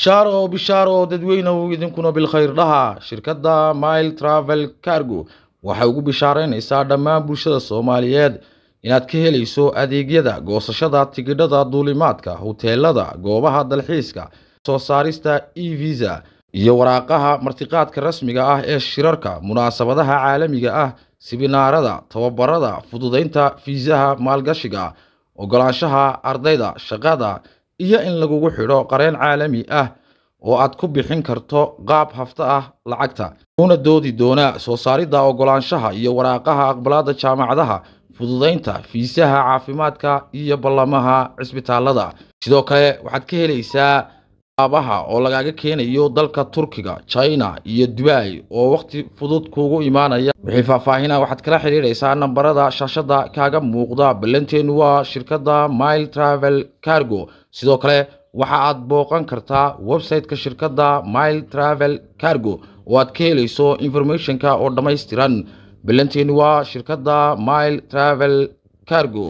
shaaro bishaaro dadweynow idinkuna bilkhayr dhaha shirkadda mile travel cargo waxay ugu bishaaraynaysaa dhammaan bulshada soomaaliyeed inaad ka helayso adeegyada goosashada tigidhada duulimaadka huteelada goobaha dalxiiska soo saarista e visa iyo waraaqaha martiqaadka rasmiga ah ee shirarka munaasabadaha caalamiga ah sibinaarada tababarada fududaynta fiisaha maalgashiga ogolaanshaha ardayda shaqada iyo in lagugu xidho qareen caalami ah oo aad ku bixin karto qaab hafta ah lacagta una doodi doonaa soo saaridda ogolaanshaha iyo waraaqaha aqbalaadda jaamacadaha fududaynta fiisaha caafimaadka iyo ballamaha cisbitaalada sidoo kale waxaad ka helaysaa aabaha oo lagaaga keenayo dalka turkiga china iyo dubai oo wakhti fudud kuugu imaanaya wixii faahfaahinah waxaad kala xidhiidhaysaa nambarada shaashada kaaga muuqda ballanteennu waa shirkadda mile travel cargo sidoo kale waxa aad booqan kartaa website shirkadda mile travel cargo oo aad ka helayso informationka oo dhammaystiran ballanteennu waa shirkadda mile travel cargo